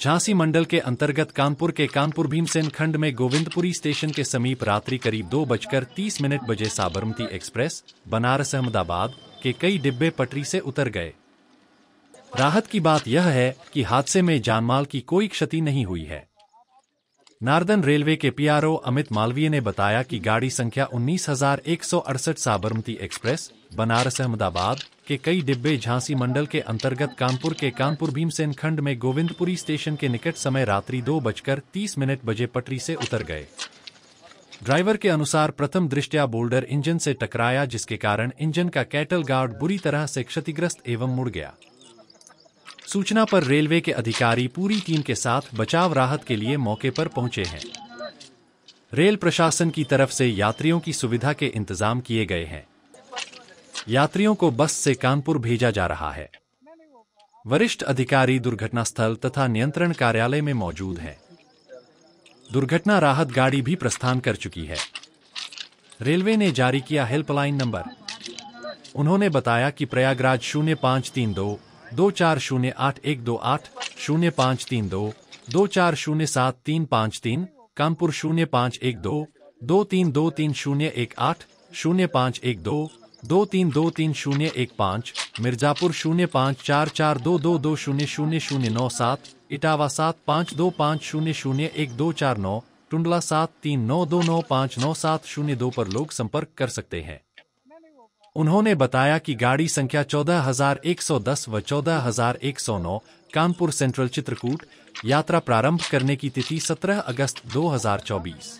झांसी मंडल के अंतर्गत कानपुर के कानपुर भीमसेन खंड में गोविंदपुरी स्टेशन के समीप रात्रि करीब दो बजकर तीस मिनट बजे साबरमती एक्सप्रेस बनारस अहमदाबाद के कई डिब्बे पटरी से उतर गए राहत की बात यह है कि हादसे में जानमाल की कोई क्षति नहीं हुई है नार्दन रेलवे के पीआरओ अमित मालवीय ने बताया कि गाड़ी संख्या उन्नीस साबरमती एक्सप्रेस बनारस अहमदाबाद के कई डिब्बे झांसी मंडल के अंतर्गत कानपुर के कानपुर भीमसेन खंड में गोविंदपुरी स्टेशन के निकट समय रात्रि दो बजकर तीस मिनट बजे पटरी से उतर गए ड्राइवर के अनुसार प्रथम दृष्टया बोल्डर इंजन से टकराया जिसके कारण इंजन का कैटल गार्ड बुरी तरह से क्षतिग्रस्त एवं मुड़ गया सूचना पर रेलवे के अधिकारी पूरी टीम के साथ बचाव राहत के लिए मौके पर पहुंचे हैं रेल प्रशासन की तरफ से यात्रियों की सुविधा के इंतजाम किए गए हैं यात्रियों को बस से कानपुर भेजा जा रहा है वरिष्ठ अधिकारी दुर्घटना स्थल तथा नियंत्रण कार्यालय में मौजूद हैं दुर्घटना राहत गाड़ी भी प्रस्थान कर चुकी है रेलवे ने जारी किया हेल्पलाइन नंबर उन्होंने बताया कि प्रयागराज शून्य पांच तीन दो दो चार शून्य आठ एक दो आठ शून्य पाँच तीन दो दो चार शून्य सात तीन पाँच तीन कानपुर शून्य पाँच एक दो दो तीन दो तीन शून्य एक आठ शून्य पाँच एक दो दो तीन दो तीन शून्य एक पाँच मिर्जापुर शून्य पाँच चार चार दो दो दो शून्य शून्य शून्य नौ सात इटावा सात पाँच दो पाँच शून्य शून्य एक दो चार नौ टुंडला सात तीन नौ दो नौ पाँच नौ सात शून्य दो पर लोग संपर्क कर सकते हैं उन्होंने बताया कि गाड़ी संख्या 14110 व 14109 कानपुर सेंट्रल चित्रकूट यात्रा प्रारंभ करने की तिथि 17 अगस्त 2024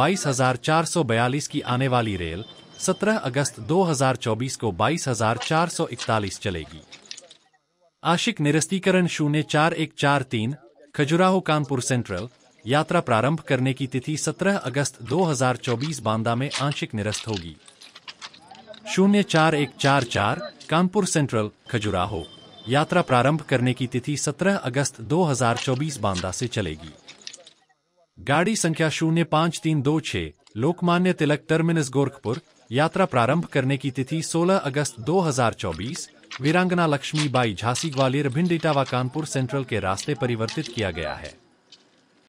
22,442 की आने वाली रेल 17 अगस्त 2024 को 22,441 चलेगी आशिक निरस्तीकरण शून्य चार एक चार तीन खजुराहो कानपुर सेंट्रल यात्रा प्रारंभ करने की तिथि 17 अगस्त 2024 बांदा में आंशिक निरस्त होगी शून्य चार एक चार चार कानपुर सेंट्रल खजुराहो यात्रा प्रारंभ करने की तिथि 17 अगस्त 2024 बांदा से चलेगी गाड़ी संख्या शून्य पाँच तीन दो छह लोकमान्य तिलक टर्मिनस गोरखपुर यात्रा प्रारंभ करने की तिथि 16 अगस्त 2024 वीरांगना लक्ष्मी बाई झांसी ग्वालियर भिंड व कानपुर सेंट्रल के रास्ते परिवर्तित किया गया है